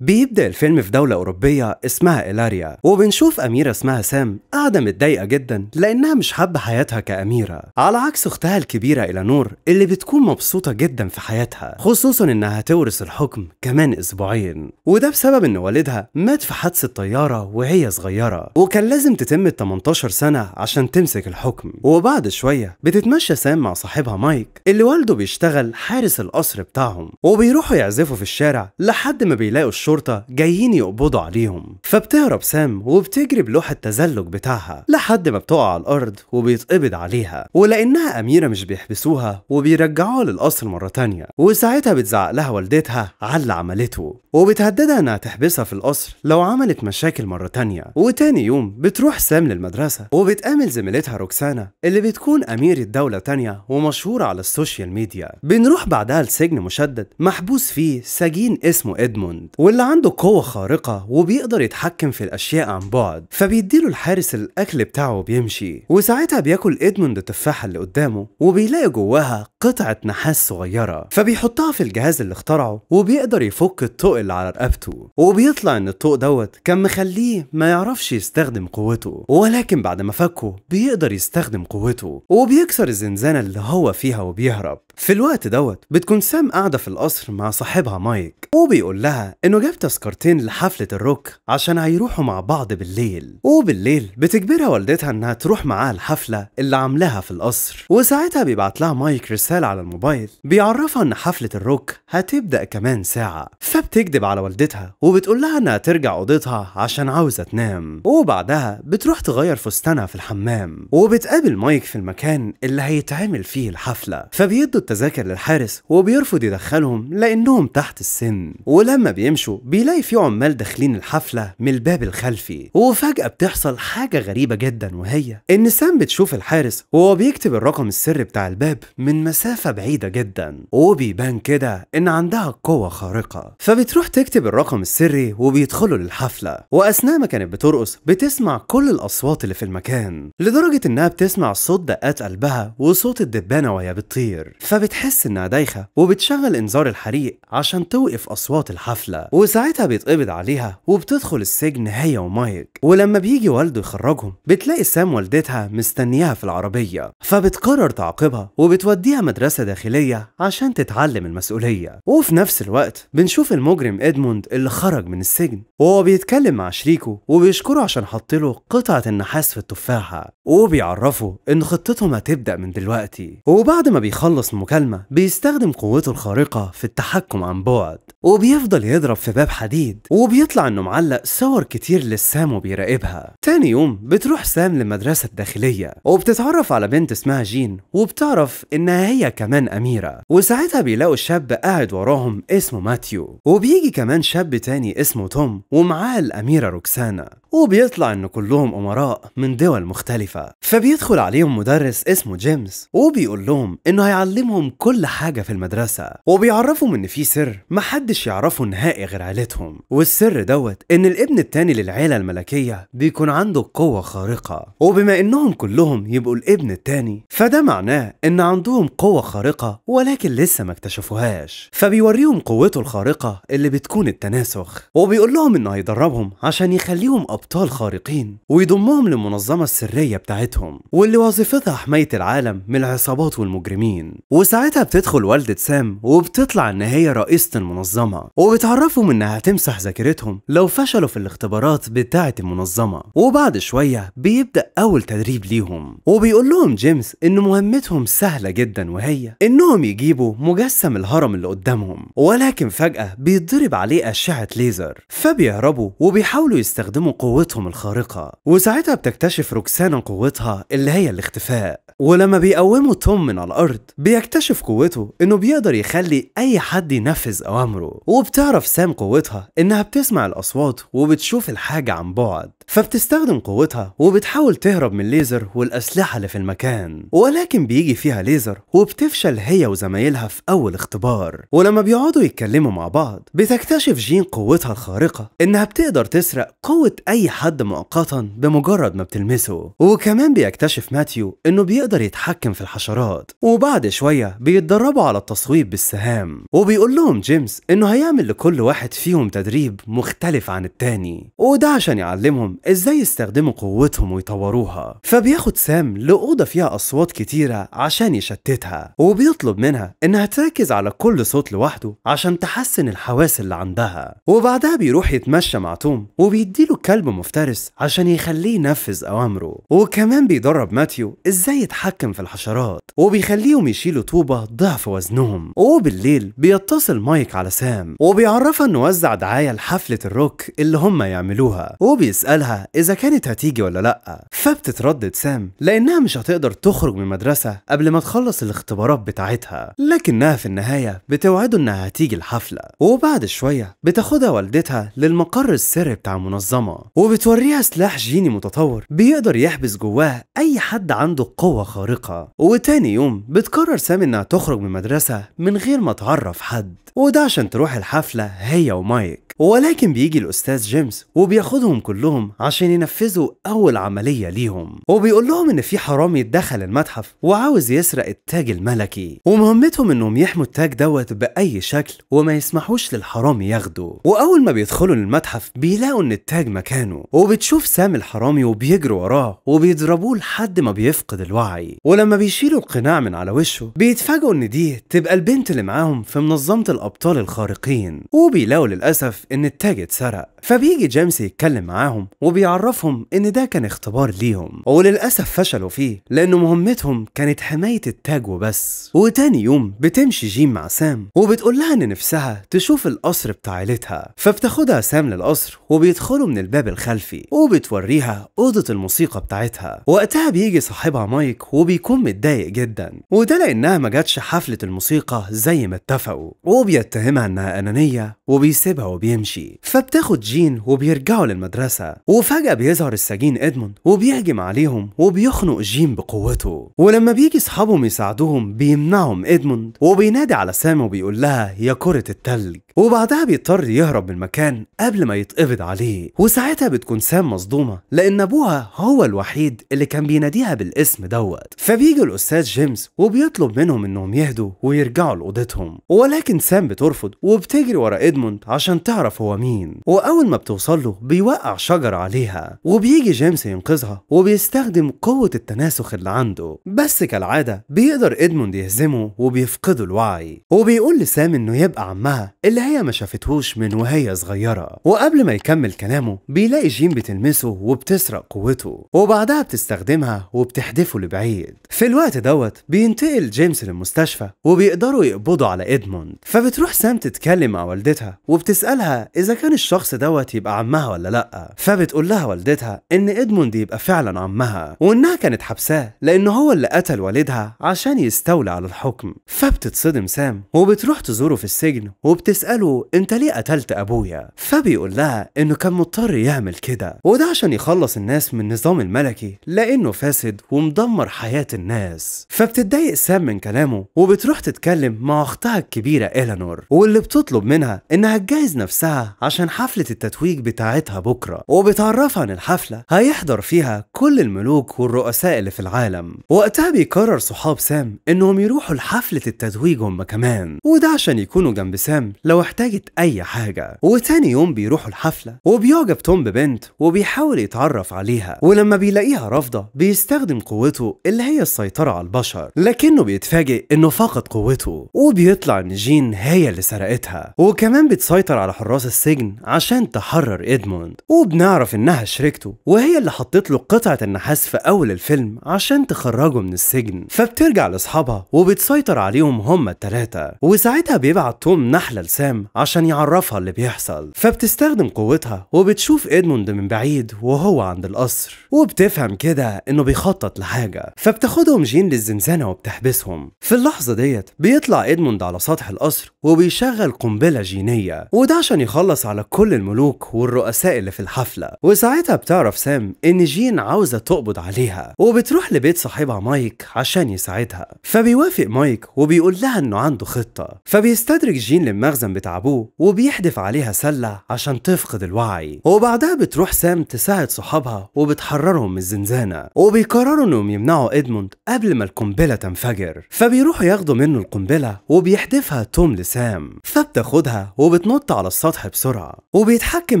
بيبدأ الفيلم في دولة أوروبية اسمها إلاريا وبنشوف أميرة اسمها سام قاعدة متضايقة جدا لأنها مش حابة حياتها كأميرة على عكس أختها الكبيرة إلانور اللي بتكون مبسوطة جدا في حياتها خصوصا إنها هتورث الحكم كمان أسبوعين وده بسبب إن والدها مات في حادثة طيارة وهي صغيرة وكان لازم تتم ال 18 سنة عشان تمسك الحكم وبعد شوية بتتمشى سام مع صاحبها مايك اللي والده بيشتغل حارس القصر بتاعهم وبيروحوا يعزفوا في الشارع لحد ما بيلاقوا الشرطة جايين يقبضوا عليهم فبتهرب سام وبتجري بلوح التزلج بتاعها لحد ما بتقع على الأرض وبيتقبض عليها ولأنها أميرة مش بيحبسوها وبيرجعوها للقصر مرة تانية وساعتها بتزعق لها والدتها على اللي عملته وبتهددها إنها تحبسها في القصر لو عملت مشاكل مرة تانية وتاني يوم بتروح سام للمدرسة وبتقابل زميلتها روكسانا اللي بتكون أميرة دولة تانية ومشهورة على السوشيال ميديا بنروح بعدها لسجن مشدد محبوس فيه سجين اسمه إدموند واللي اللي عنده قوة خارقة وبيقدر يتحكم في الأشياء عن بعد فبيديله الحارس الأكل بتاعه وبيمشي وساعتها بياكل إدموند التفاحة اللي قدامه وبيلاقي جواها قطعة نحاس صغيرة فبيحطها في الجهاز اللي اخترعه وبيقدر يفك الطوق اللي على رقبته وبيطلع إن الطوق دوت كان مخليه ما يعرفش يستخدم قوته ولكن بعد ما فكه بيقدر يستخدم قوته وبيكسر الزنزانة اللي هو فيها وبيهرب في الوقت دوت بتكون سام قاعدة في القصر مع صاحبها مايك وبيقول لها إنه وجاب تذكرتين لحفلة الروك عشان هيروحوا مع بعض بالليل وبالليل بتجبرها والدتها انها تروح معاها الحفلة اللي عاملاها في القصر وساعتها بيبعت لها مايك رسالة على الموبايل بيعرفها ان حفلة الروك هتبدأ كمان ساعة فبتكذب على والدتها وبتقول لها انها ترجع اوضتها عشان عاوزة تنام وبعدها بتروح تغير فستانها في الحمام وبتقابل مايك في المكان اللي هيتعمل فيه الحفلة فبيدوا التذاكر للحارس وبيرفض يدخلهم لانهم تحت السن ولما بيمشوا بيلاقي في عمال داخلين الحفلة من الباب الخلفي وفجأة بتحصل حاجة غريبة جدا وهي إن سام بتشوف الحارس وهو بيكتب الرقم السري بتاع الباب من مسافة بعيدة جدا وبيبان كده إن عندها قوة خارقة فبتروح تكتب الرقم السري وبيدخلوا للحفلة وأثناء ما كانت بترقص بتسمع كل الأصوات اللي في المكان لدرجة إنها بتسمع صوت دقات قلبها وصوت الدبانة وهي بتطير فبتحس إنها دايخة وبتشغل إنذار الحريق عشان توقف أصوات الحفلة وساعتها بيتقبض عليها وبتدخل السجن هي ومايك ولما بيجي والده يخرجهم بتلاقي سام والدتها مستنياها في العربية فبتقرر تعاقبها وبتوديها مدرسة داخلية عشان تتعلم المسؤولية وفي نفس الوقت بنشوف المجرم إدموند اللي خرج من السجن وهو بيتكلم مع شريكه وبيشكره عشان حط له قطعة النحاس في التفاحة وبيعرفه إن خطتهم هتبدأ من دلوقتي وبعد ما بيخلص المكالمة بيستخدم قوته الخارقة في التحكم عن بعد وبيفضل يضرب في باب حديد وبيطلع إنه معلق صور كتير لسام وبيراقبها تاني يوم بتروح سام للمدرسة الداخلية وبتتعرف على بنت اسمها جين وبتعرف إنها هي كمان أميرة وساعتها بيلاقوا الشاب قاعد وراهم اسمه ماتيو وبيجي كمان شاب تاني اسمه توم ومعاه الأميرة روكسانا وبيطلع إن كلهم أمراء من دول مختلفة المدرسة فبيدخل عليهم مدرس اسمه جيمس وبيقول لهم انه هيعلمهم كل حاجة في المدرسة وبيعرفهم ان في سر محدش يعرفه نهائي غير عيلتهم والسر دوت ان الابن التاني للعيلة الملكية بيكون عنده قوة خارقة وبما انهم كلهم يبقوا الابن التاني فده معناه ان عندهم قوة خارقة ولكن لسه ما اكتشفوهاش فبيوريهم قوته الخارقة اللي بتكون التناسخ وبيقول لهم انه هيدربهم عشان يخليهم ابطال خارقين ويضمهم للمنظمة السرية بتاعتهم واللي وظيفتها حماية العالم من العصابات والمجرمين وساعتها بتدخل والدة سام وبتطلع ان هي رئيسة المنظمة وبتعرفهم انها هتمسح ذاكرتهم لو فشلوا في الاختبارات بتاعة المنظمة وبعد شوية بيبدأ أول تدريب ليهم وبيقول لهم جيمس ان مهمتهم سهلة جدا وهي انهم يجيبوا مجسم الهرم اللي قدامهم ولكن فجأة بيتضرب عليه أشعة ليزر فبيهربوا وبيحاولوا يستخدموا قوتهم الخارقة وساعتها بتكتشف روكسانا قوتها اللي هي الاختفاء ولما بيقوموا توم من على الأرض بيكتشف قوته إنه بيقدر يخلي أي حد ينفذ أوامره وبتعرف سام قوتها إنها بتسمع الأصوات وبتشوف الحاجة عن بعد فبتستخدم قوتها وبتحاول تهرب من الليزر والأسلحة اللي في المكان ولكن بيجي فيها ليزر وبتفشل هي وزمايلها في أول اختبار ولما بيقعدوا يتكلموا مع بعض بتكتشف جين قوتها الخارقة إنها بتقدر تسرق قوة أي حد مؤقتا بمجرد ما بتلمسه وكمان بيكتشف ماتيو إنه بيقدر يتحكم في الحشرات وبعد شوية بيتدربوا على التصويب بالسهام وبيقول لهم جيمس إنه هيعمل لكل واحد فيهم تدريب مختلف عن التاني وده عشان يعلمهم ازاي يستخدموا قوتهم ويطوروها فبياخد سام لأوضة فيها أصوات كتيرة عشان يشتتها وبيطلب منها إنها تركز على كل صوت لوحده عشان تحسن الحواس اللي عندها وبعدها بيروح يتمشى مع توم وبيديله كلب مفترس عشان يخليه ينفذ أوامره وكمان بيدرب ماتيو ازاي يتحكم في الحشرات وبيخليهم يشيلوا طوبة ضعف وزنهم وبالليل بيتصل مايك على سام وبيعرفها إنه وزع دعاية لحفلة الروك اللي هم يعملوها وبيسألها لها إذا كانت هتيجي ولا لأ فبتتردد سام لأنها مش هتقدر تخرج من المدرسة قبل ما تخلص الاختبارات بتاعتها لكنها في النهاية بتوعده إنها هتيجي الحفلة وبعد شوية بتاخدها والدتها للمقر السري بتاع المنظمة وبتوريها سلاح جيني متطور بيقدر يحبس جواه أي حد عنده قوة خارقة وتاني يوم بتقرر سام إنها تخرج من المدرسة من غير ما تعرف حد وده عشان تروح الحفلة هي ومايك ولكن بيجي الأستاذ جيمس وبياخدهم كلهم عشان ينفذوا أول عملية ليهم وبيقول لهم إن في حرامي دخل المتحف وعاوز يسرق التاج الملكي ومهمتهم إنهم يحموا التاج دوت بأي شكل وما يسمحوش للحرامي ياخده وأول ما بيدخلوا المتحف بيلاقوا إن التاج مكانه وبتشوف سام الحرامي وبيجروا وراه وبيضربوه لحد ما بيفقد الوعي ولما بيشيلوا القناع من على وشه بيتفاجئوا إن دي تبقى البنت اللي معاهم في منظمة الأبطال الخارقين وبيلاقوا للأسف ان التاج اتسرق فبيجي جيمس يتكلم معاهم وبيعرفهم ان ده كان اختبار ليهم وللاسف فشلوا فيه لان مهمتهم كانت حمايه التاج وبس وتاني يوم بتمشي جيم مع سام وبتقول لها ان نفسها تشوف القصر بتاع عيلتها فبتاخدها سام للقصر وبيدخلوا من الباب الخلفي وبتوريها اوضه الموسيقى بتاعتها وقتها بيجي صاحبها مايك وبيكون متضايق جدا وده لانها ما جاتش حفله الموسيقى زي ما اتفقوا وبيتهمها انها انانيه وبيسيبها وبيمشي بيمشي فبتاخد جين وبيرجعوا للمدرسة وفجأة بيظهر السجين إدموند وبيهجم عليهم وبيخنق جين بقوته ولما بيجي أصحابهم يساعدوهم بيمنعهم إدموند وبينادي على سام وبيقول لها يا كرة التلج وبعدها بيضطر يهرب من المكان قبل ما يتقبض عليه وساعتها بتكون سام مصدومة لأن أبوها هو الوحيد اللي كان بيناديها بالاسم دوت فبيجي الأستاذ جيمس وبيطلب منهم إنهم يهدوا ويرجعوا لأوضتهم ولكن سام بترفض وبتجري ورا إدموند عشان تعرف يعرف هو مين وأول ما بتوصل له بيوقع شجرة عليها وبيجي جيمس ينقذها وبيستخدم قوة التناسخ اللي عنده بس كالعادة بيقدر إدموند يهزمه وبيفقده الوعي وبيقول لسام إنه يبقى عمها اللي هي ما شافتهوش من وهي صغيرة وقبل ما يكمل كلامه بيلاقي جيم بتلمسه وبتسرق قوته وبعدها بتستخدمها وبتحدفه لبعيد في الوقت دوت بينتقل جيمس للمستشفى وبيقدروا يقبضوا على إدموند فبتروح سام تتكلم مع والدتها وبتسألها اذا كان الشخص دوت يبقى عمها ولا لا فبتقول لها والدتها ان ادموند يبقى فعلا عمها وانها كانت حبساه لانه هو اللي قتل والدها عشان يستولى على الحكم فبتتصدم سام وبتروح تزوره في السجن وبتساله انت ليه قتلت ابويا فبيقول لها انه كان مضطر يعمل كده وده عشان يخلص الناس من النظام الملكي لانه فاسد ومدمر حياه الناس فبتتضايق سام من كلامه وبتروح تتكلم مع اختها الكبيره إيلانور واللي بتطلب منها انها تجهز نفسها نفسها عشان حفلة التتويج بتاعتها بكرة وبتعرفها عن الحفلة هيحضر فيها كل الملوك والرؤساء اللي في العالم وقتها بيقرر صحاب سام انهم يروحوا لحفلة التتويج هم كمان وده عشان يكونوا جنب سام لو احتاجت اي حاجة وتاني يوم بيروحوا الحفلة وبيعجب توم ببنت وبيحاول يتعرف عليها ولما بيلاقيها رافضة بيستخدم قوته اللي هي السيطرة على البشر لكنه بيتفاجئ انه فقد قوته وبيطلع ان جين هي اللي سرقتها وكمان بتسيطر على حراس حراس السجن عشان تحرر إدموند وبنعرف إنها شريكته وهي اللي حطت له قطعة النحاس في أول الفيلم عشان تخرجه من السجن فبترجع لأصحابها وبتسيطر عليهم هما التلاتة وساعتها بيبعت توم نحلة لسام عشان يعرفها اللي بيحصل فبتستخدم قوتها وبتشوف إدموند من بعيد وهو عند القصر وبتفهم كده إنه بيخطط لحاجة فبتاخدهم جين للزنزانة وبتحبسهم في اللحظة ديت بيطلع إدموند على سطح القصر وبيشغل قنبلة جينية وده عشان يخلص على كل الملوك والرؤساء اللي في الحفلة وساعتها بتعرف سام إن جين عاوزة تقبض عليها وبتروح لبيت صاحبها مايك عشان يساعدها فبيوافق مايك وبيقول لها إنه عنده خطة فبيستدرج جين للمخزن بتاع أبوه وبيحدف عليها سلة عشان تفقد الوعي وبعدها بتروح سام تساعد صحابها وبتحررهم من الزنزانة وبيقرروا إنهم يمنعوا إدموند قبل ما القنبلة تنفجر فبيروحوا ياخدوا منه القنبلة وبيحدفها توم لسام فبتاخدها وبتنط على الصف السطح بسرعة وبيتحكم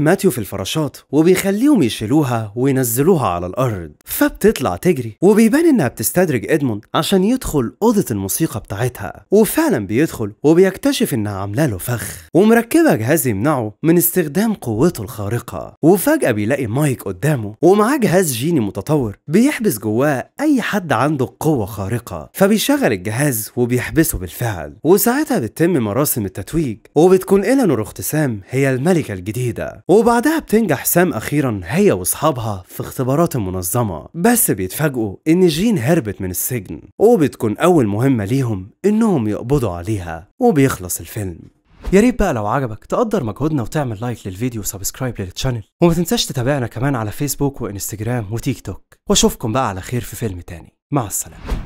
ماتيو في الفراشات وبيخليهم يشيلوها وينزلوها على الأرض فبتطلع تجري وبيبان إنها بتستدرج إدموند عشان يدخل أوضة الموسيقى بتاعتها وفعلا بيدخل وبيكتشف إنها عاملة له فخ ومركبة جهاز يمنعه من استخدام قوته الخارقة وفجأة بيلاقي مايك قدامه ومعاه جهاز جيني متطور بيحبس جواه أي حد عنده قوة خارقة فبيشغل الجهاز وبيحبسه بالفعل وساعتها بتتم مراسم التتويج وبتكون إيلانور اختسام هي الملكة الجديدة وبعدها بتنجح سام أخيرا هي وأصحابها في اختبارات منظمة بس بيتفاجئوا إن جين هربت من السجن وبتكون أول مهمة ليهم إنهم يقبضوا عليها وبيخلص الفيلم ياريت بقى لو عجبك تقدر مجهودنا وتعمل لايك للفيديو وسبسكرايب للتشانل وما تنساش تتابعنا كمان على فيسبوك وانستجرام وتيك توك واشوفكم بقى على خير في فيلم تاني مع السلامه